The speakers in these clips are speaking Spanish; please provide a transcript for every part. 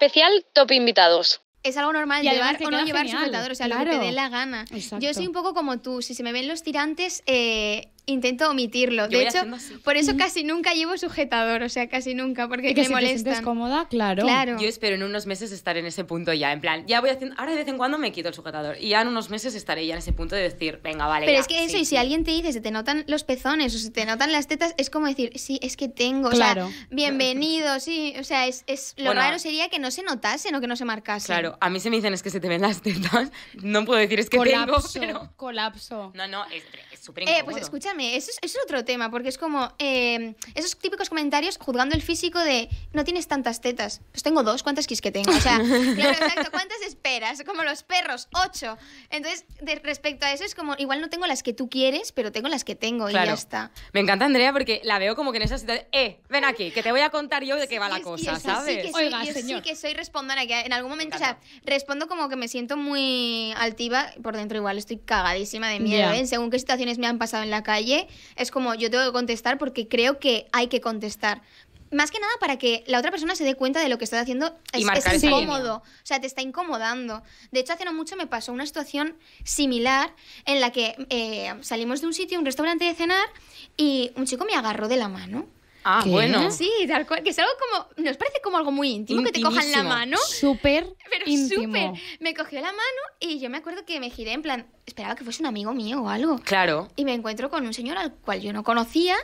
especial top invitados. Es algo normal llevar o no llevar sujetador, o sea, lo que te dé la gana. Yo soy un poco como tú, si se me ven los tirantes, eh, intento omitirlo. de hecho, por eso casi nunca llevo sujetador, o sea, casi nunca, porque me molesta. es cómoda, claro. Yo espero en unos meses estar en ese punto ya, en plan, ya voy haciendo, ahora de vez en cuando me quito el sujetador y ya en unos meses estaré ya en ese punto de decir, venga, vale. Pero es que eso, y si alguien te dice, se te notan los pezones o se te notan las tetas, es como decir, sí, es que tengo, claro. bienvenido, sí, o sea, es, lo raro sería que no se notasen o que no se marcasen. Claro, a mí se me dicen es que se te ven las tetas, no puedo decir es que colapso, tengo, pero... Colapso, No, no, es súper eh, pues eso es, otro tema, porque es como em, esos típicos comentarios juzgando el físico de no tienes tantas tetas. Pues tengo dos, ¿cuántas quis que tengo? O sea, claro, exacto, ¿cuántas esperas? Como los perros, ocho. Entonces, respecto a eso, es como igual no tengo las que tú quieres, pero tengo las que tengo y ya está. Me encanta, Andrea, porque la veo como que en esa situación. Eh, ven aquí, que te voy a contar yo de qué va la cosa, ¿sabes? Sí que soy, Oiga, sí que soy respondona, en algún momento, o sea, respondo como que me siento muy altiva, por dentro igual estoy cagadísima de miedo, ¿eh? según qué situaciones me han pasado en la calle es como yo tengo que contestar porque creo que hay que contestar. Más que nada para que la otra persona se dé cuenta de lo que está haciendo. Es, es incómodo. O sea, te está incomodando. De hecho, hace no mucho me pasó una situación similar en la que eh, salimos de un sitio, un restaurante de cenar, y un chico me agarró de la mano. Ah, bueno. Sí, tal cual. Que es algo como. Nos parece como algo muy íntimo que te cojan la mano. Súper. Pero súper. Me cogió la mano y yo me acuerdo que me giré en plan. Esperaba que fuese un amigo mío o algo. Claro. Y me encuentro con un señor al cual yo no conocía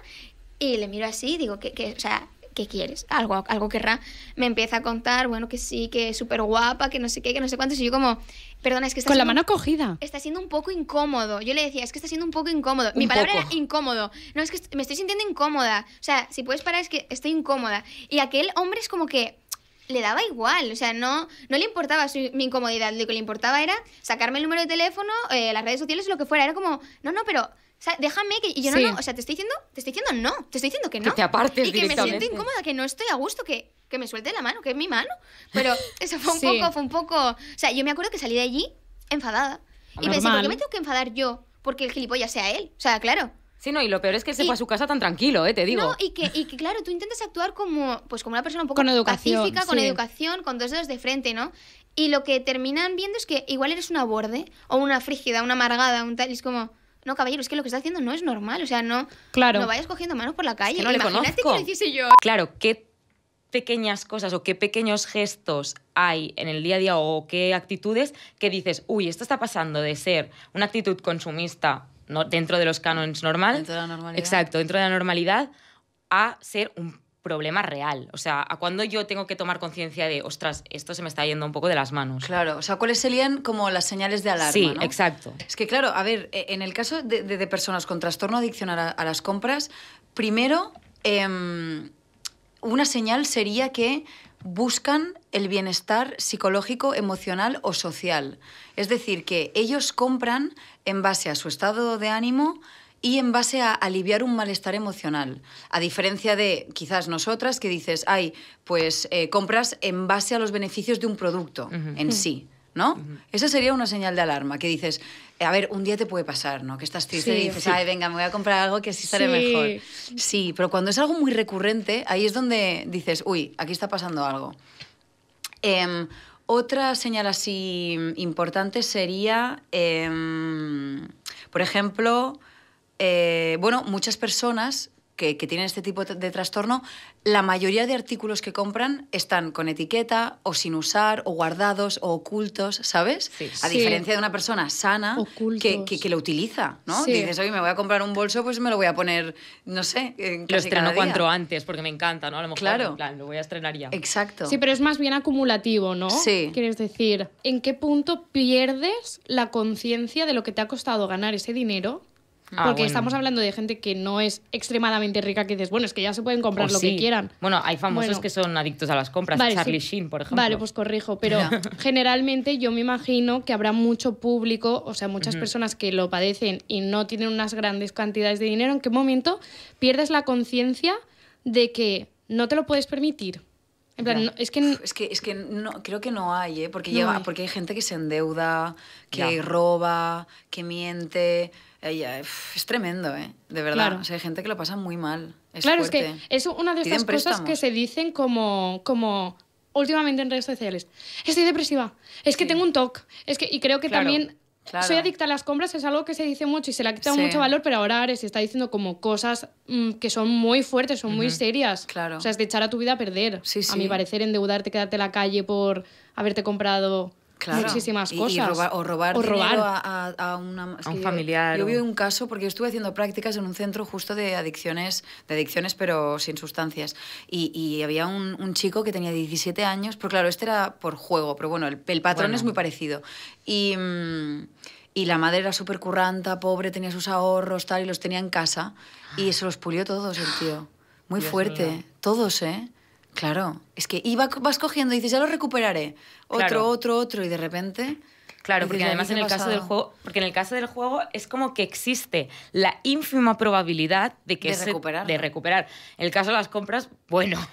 y le miro así y digo que, que, o sea, ¿qué quieres? Algo, algo querrá. Me empieza a contar, bueno, que sí, que es súper guapa, que no sé qué, que no sé cuánto. Y yo como, perdona, es que... Está Con la mano cogida. Está siendo un poco incómodo. Yo le decía, es que está siendo un poco incómodo. Mi palabra era incómodo. No, es que me estoy sintiendo incómoda. O sea, si puedes parar, es que estoy incómoda. Y aquel hombre es como que le daba igual, o sea, no, no le importaba mi incomodidad, lo que le importaba era sacarme el número de teléfono, eh, las redes sociales, lo que fuera, era como, no, no, pero sea, déjame que yo no, no, o sea, te estoy diciendo, te estoy diciendo no, te estoy diciendo que no. Que te apartes Y que me siento incómoda, que no estoy a gusto, que, que me suelte la mano, que es mi mano. Pero eso fue un poco, fue un poco, o sea, yo me acuerdo que salí de allí enfadada. Y pensé, ¿por qué me tengo que enfadar yo? Porque el gilipollas sea él. O sea, claro. Sí, no, y lo peor es que se fue a su casa tan tranquilo, ¿eh? Te digo. No, y que, y que, claro, tú intentas actuar como, pues, como una persona un poco pacífica, con educación, con dos dedos de frente, ¿no? Y lo que terminan viendo es que igual eres una borde, o una frígida, una amargada, un tal, y es como no, caballero, es que lo que está haciendo no es normal. O sea, no, claro. no vayas cogiendo manos por la calle. no le que yo. Claro, qué pequeñas cosas o qué pequeños gestos hay en el día a día o qué actitudes que dices, uy, esto está pasando de ser una actitud consumista no, dentro de los cánones normal. Dentro de la normalidad. Exacto, dentro de la normalidad, a ser un problema real. O sea, ¿a cuándo yo tengo que tomar conciencia de, ostras, esto se me está yendo un poco de las manos? Claro, o sea, ¿cuáles serían como las señales de alarma? Sí, exacto. Es que, claro, a ver, e, en el caso de, personas con trastorno adicción a, las compras, primero, em, una señal sería que buscan el bienestar psicológico, emocional o social. Es decir, que ellos compran en base a su estado de ánimo, y en base a aliviar un malestar emocional. A diferencia de quizás nosotras que dices, ay, pues eh, compras en base a los beneficios de un producto en sí. ¿no? Esa sería una señal de alarma, que dices, a ver, un día te puede pasar, ¿no? Que estás triste y dices, ay, venga, me voy a comprar algo que así estaré mejor. Sí, pero cuando es algo muy recurrente, ahí es donde dices, uy, aquí está pasando algo. Em, otra señal así importante sería, em, por ejemplo, eh, bueno, muchas personas que, tienen este tipo de trastorno, la mayoría de artículos que compran están con etiqueta o sin usar o guardados o ocultos, ¿sabes? A diferencia de una persona sana que, que, lo utiliza, ¿no? Dices, oye, me voy a comprar un bolso, pues me lo voy a poner, no sé, Lo estreno cuanto antes porque me encanta, ¿no? A lo mejor claro. en plan, lo voy a estrenar ya. Exacto. Sí, pero es más bien acumulativo, ¿no? Sí. Quieres decir, ¿en qué punto pierdes la conciencia de lo que te ha costado ganar ese dinero? Ah, porque estamos hablando de gente que no es extremadamente rica, que dices, bueno, es que ya se pueden oh, comprar lo que quieran. Bueno, hay famosos que son adictos a las compras, Charlie Sheen, por ejemplo. Vale, pues corrijo, pero generalmente yo me imagino que habrá mucho público, o sea, muchas personas que lo padecen y no tienen unas grandes cantidades de dinero. ¿En qué momento pierdes la conciencia de que no te lo puedes permitir? es que, es que, no, creo que no hay, ¿eh? porque, hay. porque hay gente que se endeuda, que roba, que miente es tremendo, ¿eh? De verdad. hay gente que lo pasa muy mal. Es claro, es que es una de estas cosas que se dicen como, como últimamente en redes sociales. Estoy depresiva, es que tengo un TOC, es que, y creo que también Soy adicta a las compras, es algo que se dice mucho y se le ha quitado mucho valor, pero ahora Ares está diciendo como cosas mm, que son muy fuertes, son muy serias. Claro. O sea, es de echar a tu vida a perder. A mi parecer, endeudarte, quedarte en la calle por haberte comprado muchísimas cosas. o robar, robar. a, un familiar. Yo, vi un caso porque estuve haciendo prácticas en un centro justo de adicciones, de adicciones pero sin sustancias. Y, había un, chico que tenía 17 años, pero claro, este era por juego, pero bueno, el, patrón es muy parecido. Y, mm, y la madre era súper curranta, pobre, tenía sus ahorros, tal, y los tenía en casa. Y ah. se los pulió todos el tío. Muy fuerte, todos, ¿eh? Claro, es que iba, vas cogiendo y dices, ya lo recuperaré. Otro, otro, otro, y de repente... Claro, porque además en el caso del juego, porque en el caso del juego es como que existe la ínfima probabilidad de que de, de recuperar. En el caso de las compras, bueno,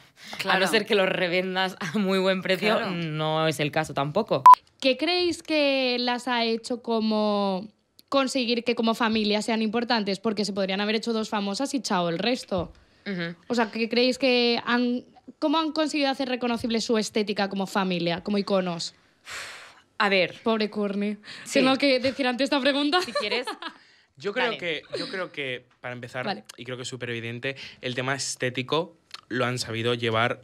a no ser que lo revendas a muy buen precio, no es el caso tampoco. ¿Qué creéis que las ha hecho como conseguir que como familia sean importantes? Porque se podrían haber hecho dos famosas y chao el resto. O sea, ¿qué creéis que han ¿Cómo han conseguido hacer reconocible su estética como familia, como iconos? A ver. Pobre Courtney. Tengo que decir ante esta pregunta. Si quieres. Yo creo, que, yo creo que, para empezar, y creo que es súper evidente, el tema estético lo han sabido llevar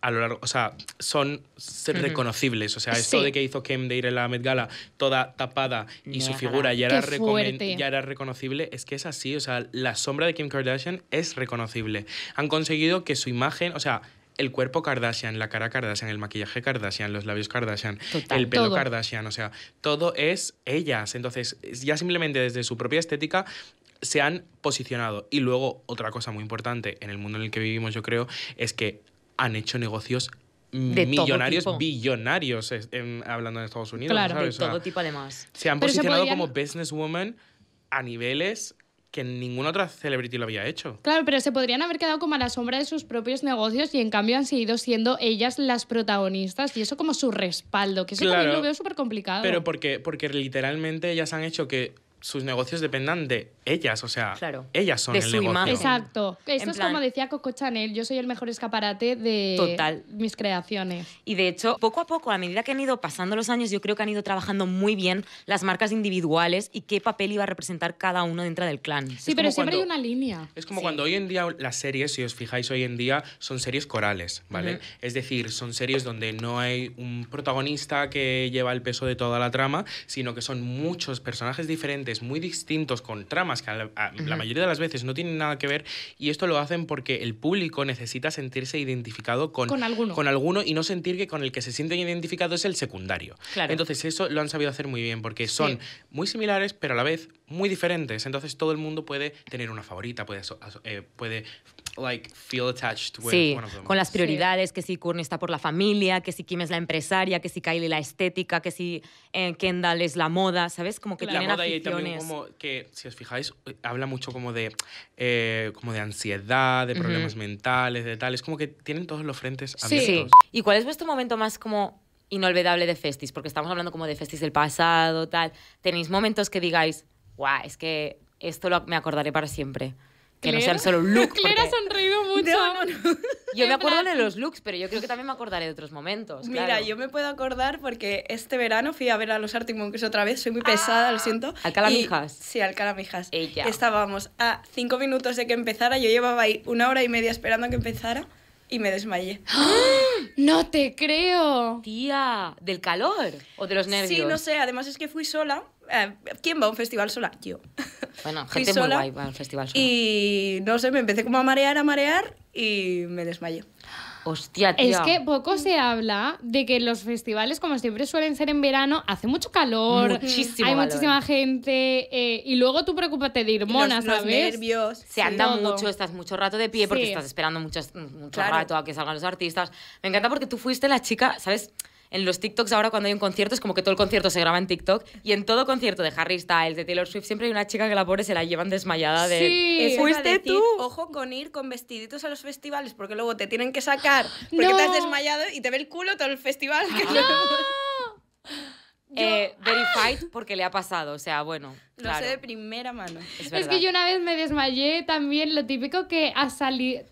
a lo largo, o sea, son reconocibles. O sea, esto de que hizo Kim de ir a la Met Gala toda tapada y su figura ya era, ya era reconocible, es que es así. O sea, la sombra de Kim Kardashian es reconocible. Han conseguido que su imagen, o sea, el cuerpo Kardashian, la cara Kardashian, el maquillaje Kardashian, los labios Kardashian, el pelo Kardashian, o sea, todo es ellas. Entonces, ya simplemente desde su propia estética se han posicionado. Y luego, otra cosa muy importante en el mundo en el que vivimos, yo creo, es que han hecho negocios millonarios, billonarios, hablando de Estados Unidos. Claro, de todo tipo además. Se han posicionado como businesswoman a niveles que ninguna otra celebrity lo había hecho. Claro, pero se podrían haber quedado como a la sombra de sus propios negocios y en cambio han seguido siendo ellas las protagonistas y eso como su respaldo, que eso también lo veo súper complicado. Pero porque, porque literalmente ellas han hecho que sus negocios dependan de ellas, o sea, ellas son de el su negocio. Exacto. Esto es como decía Coco Chanel, yo soy el mejor escaparate de mis creaciones. Y de hecho, poco a poco, a medida que han ido pasando los años, yo creo que han ido trabajando muy bien las marcas individuales y qué papel iba a representar cada uno dentro del clan. Sí, pero siempre hay una línea. Es como cuando hoy en día las series, si os fijáis hoy en día, son series corales, ¿vale? Es decir, son series donde no hay un protagonista que lleva el peso de toda la trama, sino que son muchos personajes diferentes muy distintos, con tramas que la, mayoría de las veces no tienen nada que ver y esto lo hacen porque el público necesita sentirse identificado con, con, alguno. y no sentir que con el que se siente identificado es el secundario. Entonces eso lo han sabido hacer muy bien porque son muy similares pero a la vez muy diferentes. Entonces todo el mundo puede tener una favorita, puede, eh, puede like feel attached sí, of con las prioridades, que si Courtney está por la familia, que si Kim es la empresaria, que si Kylie la estética, que si eh, Kendall es la moda, ¿sabes? Como que tienen como que, si os fijáis, habla mucho como de, eh, como de ansiedad, de problemas mentales, de tal. Es como que tienen todos los frentes abiertos. Sí. ¿Y cuál es vuestro momento más como inolvidable de festis? Porque estamos hablando como de festis del pasado, tal. ¿Tenéis momentos que digáis, guau, es que esto lo, me acordaré para siempre? que no sea solo un look. Clara ha sonreído mucho. Yo me acuerdo de los looks, pero yo creo que también me acordaré de otros momentos. Mira, yo me puedo acordar porque este verano fui a ver a los Arctic Monkeys otra vez, soy muy pesada, lo ah. siento. ¿Alcalá Mijas? Sí, Alcalá Calamijas Ella. Estábamos a cinco minutos de que empezara, yo llevaba ahí una hora y media esperando a que empezara y me desmayé. ¡No te creo! Tía, ¿del calor o de los nervios? Sí, no sé, además es que fui sola eh, ¿quién va a un festival sola? Yo. Bueno, gente muy guay va a un festival sola. Y no sé, me empecé como a marear, a marear y me desmayé. Hostia, tía. Es que poco se habla de que los festivales, como siempre suelen ser en verano, hace mucho calor, Muchísimo hay muchísima gente eh, y luego tú preocúpate de ir mona, ¿sabes? Los nervios. Se anda mucho, estás mucho rato de pie porque estás esperando mucho, mucho rato a que salgan los artistas. Me encanta porque tú fuiste la chica, ¿sabes? en los TikToks ahora cuando hay un concierto es como que todo el concierto se graba en TikTok y en todo concierto de Harry Styles, de Taylor Swift, siempre hay una chica que la pobre se la llevan desmayada de... Sí, fuiste tú. Ojo con ir con vestiditos a los festivales porque luego te tienen que sacar porque estás te has desmayado y te ve el culo todo el festival. No. Eh, verified porque le ha pasado, o sea, bueno. Lo sé de primera mano. Es, que yo una vez me desmayé también, lo típico que has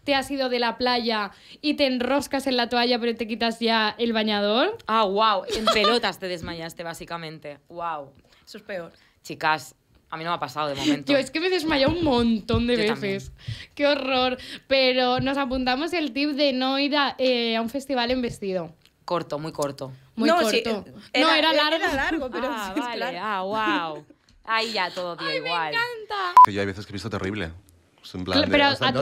te has ido de la playa y te enroscas en la toalla pero te quitas ya el bañador. Ah, wow, en pelotas te desmayaste básicamente, wow. Eso es peor. Chicas, a mí no me ha pasado de momento. Yo es que me desmayé un montón de veces. Qué horror. Pero nos apuntamos el tip de no ir a eh, un festival en vestido. Corto, muy corto. Muy no, corto. Sí, eh, era, no, era largo. Era largo, pero. Ah, sí, vale. Claro. Ah, wow. Ahí ya todo bien Ay, igual. Me encanta. Que yo hay veces que he visto terrible plan,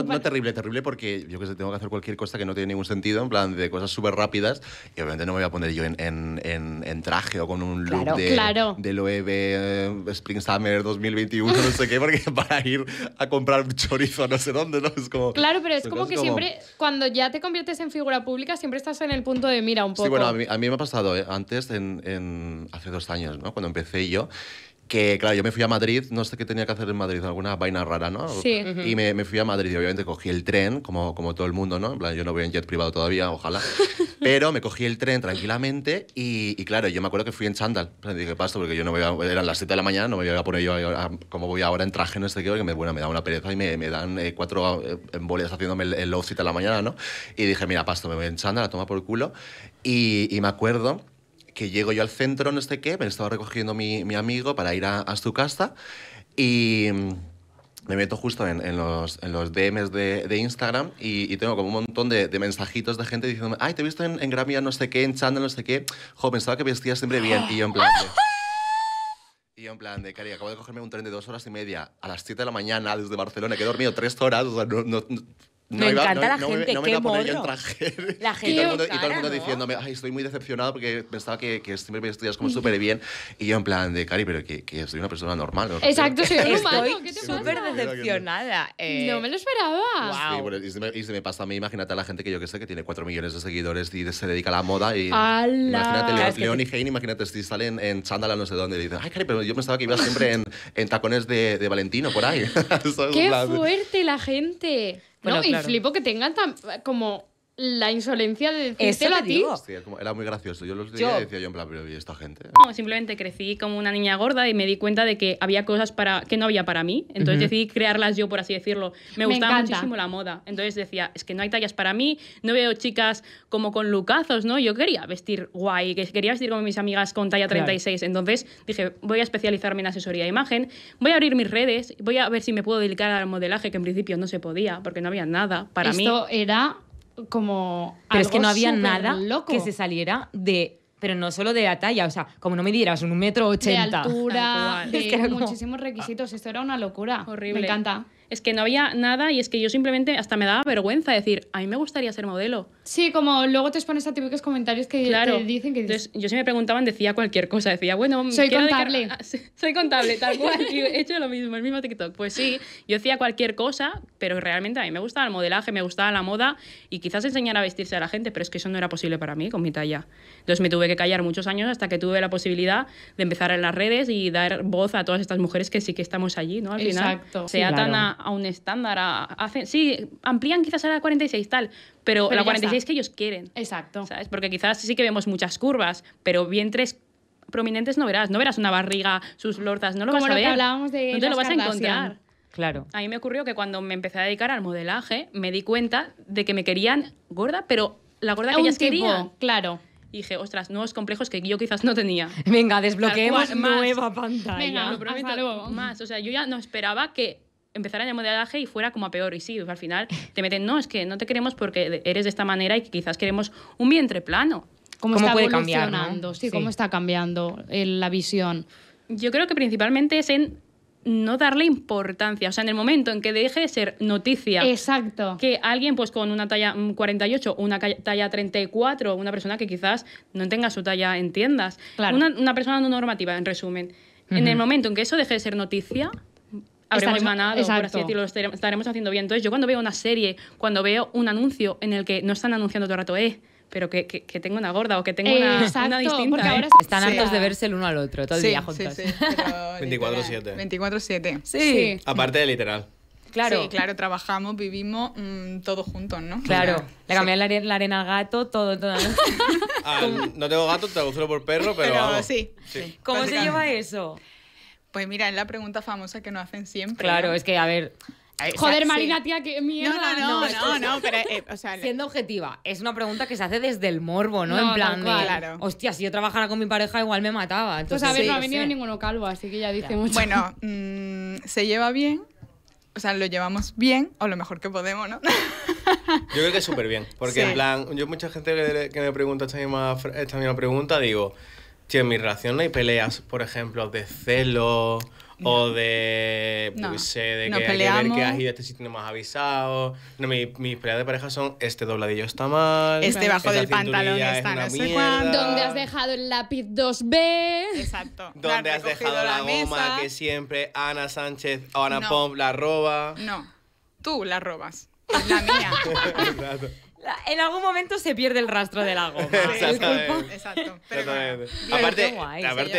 no, terrible, terrible porque yo que sé, tengo que hacer cualquier cosa que no tiene ningún sentido, en plan de cosas súper rápidas y obviamente no me voy a poner yo en, en, en, traje o con un look de, de Loewe eh, Spring Summer 2021, no sé qué, porque para ir a comprar chorizo no sé dónde, ¿no? Es como... Claro, pero es como que siempre, cuando ya te conviertes en figura pública, siempre estás en el punto de mira un poco. Sí, bueno, a mí, me ha pasado eh, antes, en, hace dos años, ¿no? Cuando empecé yo, que claro, yo me fui a Madrid, no sé qué tenía que hacer en Madrid, alguna vaina rara, ¿no? Sí. Y me, me, fui a Madrid y obviamente cogí el tren, como, como todo el mundo, ¿no? En plan, yo no voy en jet privado todavía, ojalá. Pero me cogí el tren tranquilamente y, y claro, yo me acuerdo que fui en chándal. dije, pasto, porque yo no voy a... eran las 7 de la mañana, no me voy a poner yo como voy ahora en traje, no sé qué, porque me, bueno, me da una pereza y me, me dan eh, cuatro emboles eh, haciéndome el, el low de la mañana, ¿no? Y dije, mira, pasto, me voy en chándal, a tomar por culo. Y, y me acuerdo que llego yo al centro, no sé qué, me estaba recogiendo mi, mi amigo para ir a, su casa y me meto justo en, los, en los, DMs de, de Instagram y, tengo como un montón de, de, mensajitos de gente diciéndome, ay, te he visto en, en Grammy, no sé qué, en Chandler, no sé qué. joven pensaba que vestía siempre bien. Y yo en plan de... Y yo en plan de, cari, acabo de cogerme un tren de dos horas y media a las 7 de la mañana desde Barcelona, que he dormido tres horas, o sea, no, me encanta la gente, que me qué Yo en traje. La gente y, todo el mundo, diciéndome, ay, estoy muy decepcionado porque pensaba que, que siempre me estudias como súper bien. Y yo en plan de, Cari, pero que, soy una persona normal. Exacto, soy Estoy súper decepcionada. Eh. no me lo esperaba. Wow. y, se me, pasa a mí, imagínate a la gente que yo que sé, que tiene 4 millones de seguidores y se dedica a la moda. Y Imagínate, León, y Heine, imagínate si salen en chándala no sé dónde y dicen, ay, Cari, pero yo pensaba que ibas siempre en, tacones de, de Valentino por ahí. ¡Qué fuerte la gente! no, y flipo que tengan tan, como la insolencia de decir a ti. era muy gracioso. Yo los decía yo en plan, pero ¿y esta gente? No, simplemente crecí como una niña gorda y me di cuenta de que había cosas para que no había para mí. Entonces decidí crearlas yo, por así decirlo. Me gustaba muchísimo la moda. Entonces decía, es que no hay tallas para mí, no veo chicas como con lucazos, ¿no? Yo quería vestir guay, quería vestir como mis amigas con talla 36. Entonces dije, voy a especializarme en asesoría de imagen, voy a abrir mis redes, voy a ver si me puedo dedicar al modelaje, que en principio no se podía, porque no había nada para mí. Esto era como... Pero es que no había nada que se saliera de pero no solo de la talla, o sea, como no me dieras un metro ochenta. De altura, de muchísimos requisitos, esto era una locura. Horrible. Me encanta es que no había nada y es que yo simplemente hasta me daba vergüenza decir, a mí me gustaría ser modelo. Sí, como luego te expones a típicos comentarios que dicen que... Entonces, yo si me preguntaban decía cualquier cosa, decía, bueno... Soy contable. Ah, soy contable, tal cual. he hecho lo mismo, el mismo TikTok. Pues sí, yo decía cualquier cosa, pero realmente a mí me gustaba el modelaje, me gustaba la moda y quizás enseñar a vestirse a la gente, pero es que eso no era posible para mí con mi talla. Entonces me tuve que callar muchos años hasta que tuve la posibilidad de empezar en las redes y dar voz a todas estas mujeres que sí que estamos allí, ¿no? Al final, Exacto. sea a un estándar. A, sí, amplían quizás a la 46 tal, pero, la 46 que ellos quieren. Exacto. ¿sabes? Porque quizás sí que vemos muchas curvas, pero vientres prominentes no verás. No verás una barriga, sus lorzas, no lo vas a ver. hablábamos de no te lo vas a encontrar. Claro. A mí me ocurrió que cuando me empecé a dedicar al modelaje, me di cuenta de que me querían gorda, pero la gorda que ellas querían. Claro. Y dije, ostras, nuevos complejos que yo quizás no tenía. Venga, desbloqueemos nueva pantalla. Venga, lo prometo, más. O sea, yo ya no esperaba que en el modelaje y fuera como a peor. Y sí, pues, al final te meten, no, es que no te queremos porque eres de esta manera y quizás queremos un vientre plano. ¿Cómo, está puede evolucionando? Cambiar, sí, ¿cómo está cambiando eh, la visión? Yo creo que principalmente es en no darle importancia. O sea, en el momento en que deje de ser noticia. Exacto. Que alguien, pues con una talla 48, mm, una talla 34, una persona que quizás no tenga su talla en tiendas. Claro. Una, persona no normativa, en resumen. En el momento en que eso deje de ser noticia, habremos ganado, por así decirlo, estaremos haciendo bien. Entonces, yo cuando veo una serie, cuando veo un anuncio en el que no están anunciando todo el rato, eh, pero que, que, tengo una gorda o que tengo una, distinta. Eh. Están hartos de verse el uno al otro todo el día juntos. 24-7. 24-7. Sí. Aparte de literal. Claro. claro, trabajamos, vivimos mm, todos juntos, ¿no? Claro. Le cambié la, arena al gato, todo, todo. Ah, no tengo gato, te por perro, pero. sí. ¿Cómo se lleva eso? Pues mira, es la pregunta famosa que nos hacen siempre. Claro, es que, a ver. Eh, joder, Marina, tía, qué mierda. No, no, no, no, pero. Eh, siendo objetiva, es una pregunta que se hace desde el morbo, ¿no? en plan, de, claro. hostia, si yo trabajara con mi pareja, igual me mataba. Pues Entonces, a ver, no ha venido ninguno calvo, así que ya dice mucho. Bueno, mm, se lleva bien, o sea, lo llevamos bien, o lo mejor que podemos, ¿no? Yo creo que súper bien, porque en plan, yo mucha gente que me pregunta esta misma, esta misma pregunta, digo Tío, en mi relación no hay peleas, por ejemplo, de celo o de. No. Pues, sé, de que hay que ver que has ido a este sitio no avisado. No, mi, mis peleas de pareja son este dobladillo está mal. Este bajo del pantalón está no Donde has dejado el lápiz 2B. Exacto. Donde has dejado la, goma que siempre Ana Sánchez o Ana Pomp la roba. No. Tú la robas. la mía. en algún momento se pierde el rastro del la goma. Exacto. Pero aparte,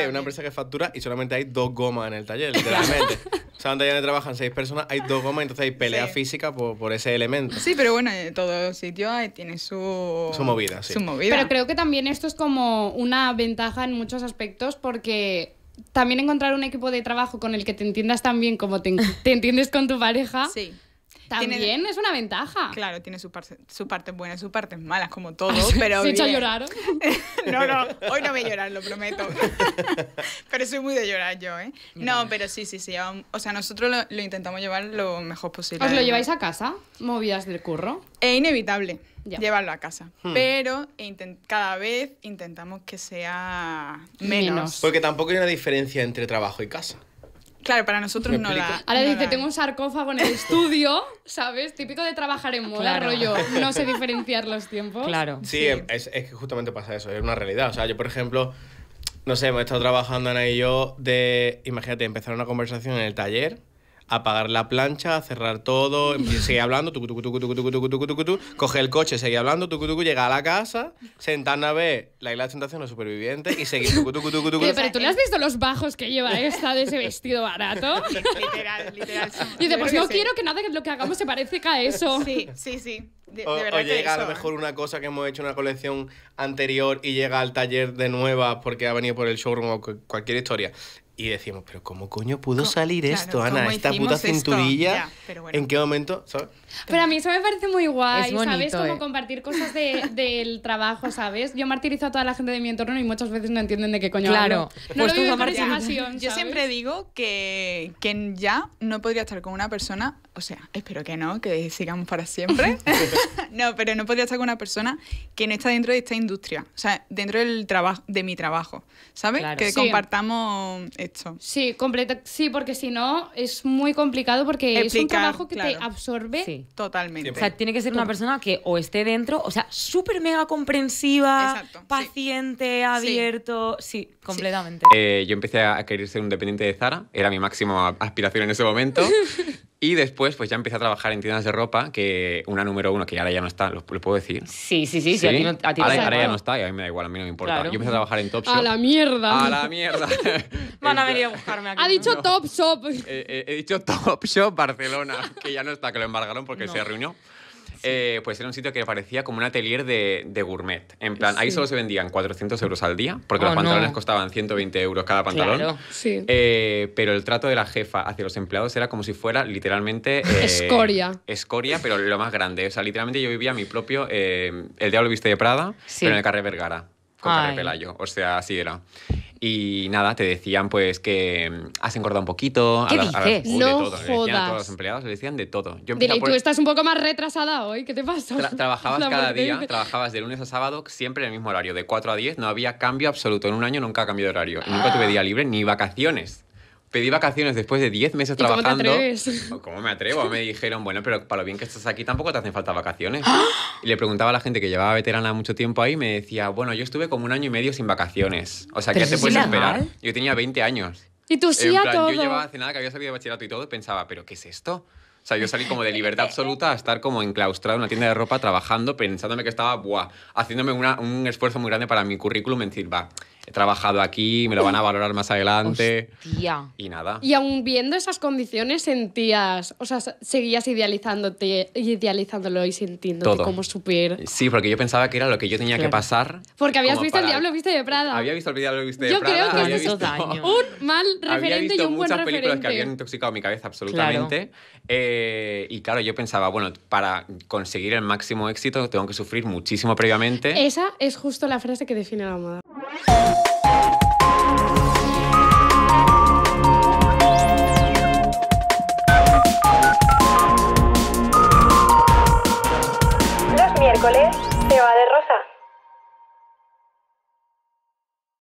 una empresa que factura y solamente hay dos gomas en el taller, literalmente. o sea, un taller donde trabajan seis personas, hay dos gomas, entonces hay pelea física por, ese elemento. Sí, pero bueno, en todo sitio tiene su... Su movida, sí. Pero creo que también esto es como una ventaja en muchos aspectos porque también encontrar un equipo de trabajo con el que te entiendas tan bien como te, te entiendes con tu pareja... Sí también es una ventaja. Claro, tiene su parte, su parte buena sus partes malas, como todo, pero. ¿Se a llorar? no, no, hoy no voy a llorar, lo prometo. pero soy muy de llorar yo, ¿eh? No, pero sí, sí, sí. O sea, nosotros lo, intentamos llevar lo mejor posible. ¿Os lo lleváis a casa? ¿Movidas del curro? Es inevitable. llevarlo a casa. Hmm. Pero cada vez intentamos que sea menos. Porque tampoco hay una diferencia entre trabajo y casa. Claro, para nosotros no la. Ahora dice, tengo un sarcófago en el estudio, ¿sabes? Típico de trabajar en moda, rollo. No sé diferenciar los tiempos. Claro. Sí, em, Es, es, que justamente pasa eso, es una realidad. O sea, yo, por ejemplo, no sé, hemos estado trabajando Ana y yo de. Imagínate, empezar una conversación en el taller apagar la plancha, cerrar todo, seguir hablando, tu-tu-tu-tu-tu-tu-tu-tu-tu-tu-tu, coger el coche, seguir hablando, llega a la casa, sentar a ver la isla de tentación los supervivientes y seguir Pero tú le has visto los bajos que lleva esta de ese vestido barato. literal, literal. Y dice, pues no quiero que nada de lo que hagamos se parezca a eso. Sí, sí, sí. De, o, o llega a lo mejor una cosa que hemos hecho en una colección anterior y llega al taller de nuevas porque ha venido por el showroom o cualquier historia y decimos, pero ¿cómo coño pudo salir esto, Ana? Esta puta cinturilla, ¿en qué momento? ¿sabes? Pero a mí eso me parece muy guay, ¿sabes? Como eh. compartir cosas de, del trabajo, ¿sabes? Yo martirizo a toda la gente de mi entorno y muchas veces no entienden de qué coño claro, No lo pues vivo Yo siempre digo que, que ya no podría estar con una persona, o sea, espero que no, que sigamos para siempre. no, pero no podría estar con una persona que no está dentro de esta industria, o sea, dentro del trabajo de mi trabajo, ¿sabes? Que compartamos esto. Sí, completa, sí, porque si no es muy complicado porque es un trabajo que te absorbe. Totalmente. O sea, tiene que ser una persona que o esté dentro, o sea, súper mega comprensiva, paciente, abierto. Sí, completamente. Eh, yo empecé a querer ser un dependiente de Zara, era mi máxima aspiración en ese momento. Y después, pues ya empecé a trabajar en tiendas de ropa, que una número uno, que ahora ya no está, ¿lo, puedo decir? Sí, sí, sí, a ti, no, a ti ahora, ya no está, y a mí me da igual, a mí no me importa. Yo empecé a trabajar en Top ¡A la mierda! ¡A la mierda! Van a venir a buscarme aquí. ¡Ha dicho Topshop! Top Shop! Eh, eh, he dicho Top Shop Barcelona, que ya no está, que lo embargaron porque se reunió. Eh, pues era un sitio que parecía como un atelier de, gourmet. En plan, ahí solo se vendían 400 euros al día, porque los oh, pantalones costaban 120 euros cada pantalón. Claro. Eh, pero el trato de la jefa hacia los empleados era como si fuera literalmente... Eh, escoria. Escoria, pero lo más grande. O sea, literalmente yo vivía mi propio... el Diablo Viste de Prada, pero en el carrer Vergara, con carrer Pelayo. O sea, así era. Y nada, te decían pues que mm, has engordado un poquito. ¿Qué a no de a todos los empleados, le decían de todo. Yo Dile, tú estás un poco más retrasada hoy, ¿qué te pasa? trabajabas cada día, trabajabas de lunes a sábado siempre en el mismo horario, de 4 a 10, no había cambio absoluto. En un año nunca cambié de horario. Ah. Nunca tuve día libre ni vacaciones. Pedí vacaciones después de 10 meses trabajando. ¿Cómo oh, ¿Cómo me atrevo? Me dijeron, bueno, pero para lo bien que estás aquí tampoco te hacen falta vacaciones. ¡Ah! Y le preguntaba a la gente que llevaba veterana mucho tiempo ahí, me decía, bueno, yo estuve como un año y medio sin vacaciones. O sea, ¿qué te puedes esperar? Yo tenía 20 años. Y tú sí a todo. Yo llevaba hace nada que había salido de bachillerato y todo, y pensaba, ¿pero qué es esto? O sea, yo salí como de libertad absoluta a estar como enclaustrado en una tienda de ropa trabajando, pensándome que estaba, buah, haciéndome un esfuerzo muy grande para mi currículum en decir, va, he trabajado aquí, me lo van a valorar más adelante. Hostia. Y nada. Y aún viendo esas condiciones sentías, o sea, seguías idealizándote, idealizándolo y sintiéndote como súper... Sí, porque yo pensaba que era lo que yo tenía que pasar. Porque habías visto El Diablo Viste de Prada. Había visto El Diablo Viste de Prada. Yo creo que es un mal referente y un buen referente. Había visto muchas películas que habían intoxicado mi cabeza absolutamente. Eh, y claro, yo pensaba, bueno, para conseguir el máximo éxito tengo que sufrir muchísimo previamente. Esa es justo la frase que define la moda.